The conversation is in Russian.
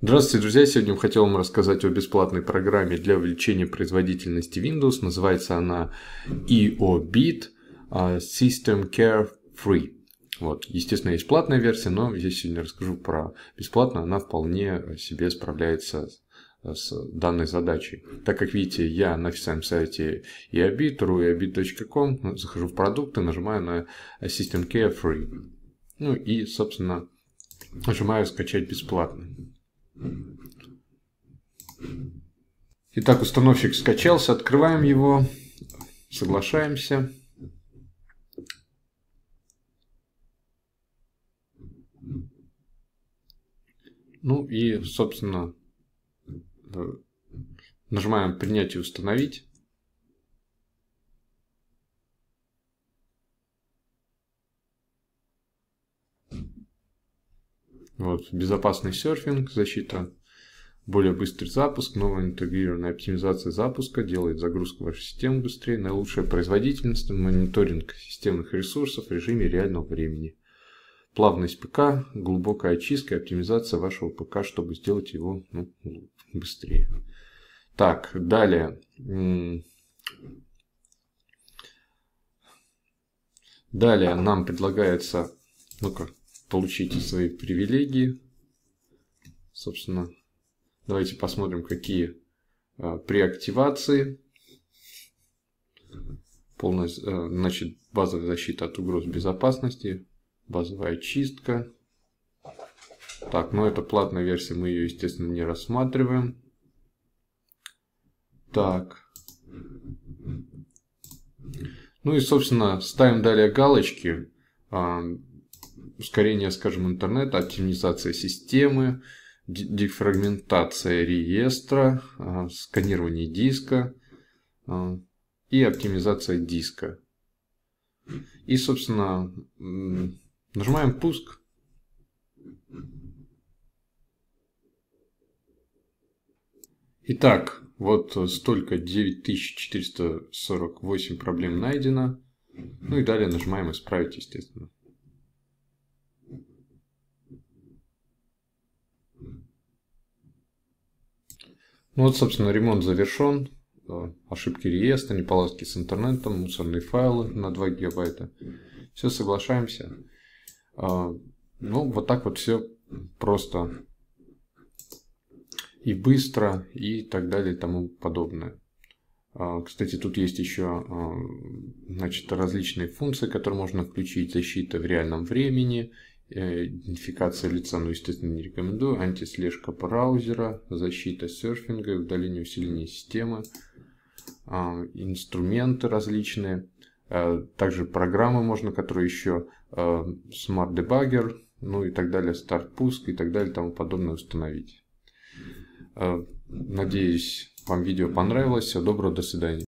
Здравствуйте, друзья! Сегодня я хотел вам рассказать о бесплатной программе для увеличения производительности Windows. Называется она EOBIT а, System Care Free. Вот. Естественно, есть платная версия, но здесь сегодня расскажу про бесплатную. Она вполне себе справляется с данной задачей. Так как видите, я на официальном сайте eobit.ru, eobit.com, захожу в продукты, нажимаю на System Care Free. Ну и, собственно, нажимаю «Скачать бесплатно». Итак, установщик скачался, открываем его, соглашаемся. Ну и, собственно, э, нажимаем «Принять и установить». Вот, безопасный серфинг, защита, более быстрый запуск, новая интегрированная оптимизация запуска делает загрузку вашей системы быстрее, наилучшая производительность, мониторинг системных ресурсов в режиме реального времени. Плавность ПК, глубокая очистка и оптимизация вашего ПК, чтобы сделать его ну, быстрее. Так, далее. Далее нам предлагается... Ну-ка, получите свои привилегии. Собственно, давайте посмотрим, какие а, при активации полная, а, значит, базовая защита от угроз безопасности, базовая чистка. Так, но ну, это платная версия, мы ее, естественно, не рассматриваем. Так. Ну и, собственно, ставим далее галочки. А, ускорение, скажем, интернета, оптимизация системы, дефрагментация реестра, а, сканирование диска а, и оптимизация диска. И, собственно, нажимаем «Пуск». Итак, вот столько 9448 проблем найдено. Ну и далее нажимаем «Исправить», естественно. Ну вот, собственно, ремонт завершен. Ошибки реестра, неполадки с интернетом, мусорные файлы на 2 гигабайта. Все, соглашаемся. А, ну, вот так вот все просто и быстро, и так далее, и тому подобное. А, кстати, тут есть еще а, значит, различные функции, которые можно включить. Защита в реальном времени – Э, идентификация лица, ну, естественно, не рекомендую, антислежка браузера, защита серфинга, удаление усиления системы, а, инструменты различные, э, также программы можно, которые еще э, Smart Debugger, ну и так далее, старт пуск и так далее, тому подобное установить. Надеюсь, вам видео понравилось. Всего доброго, до свидания.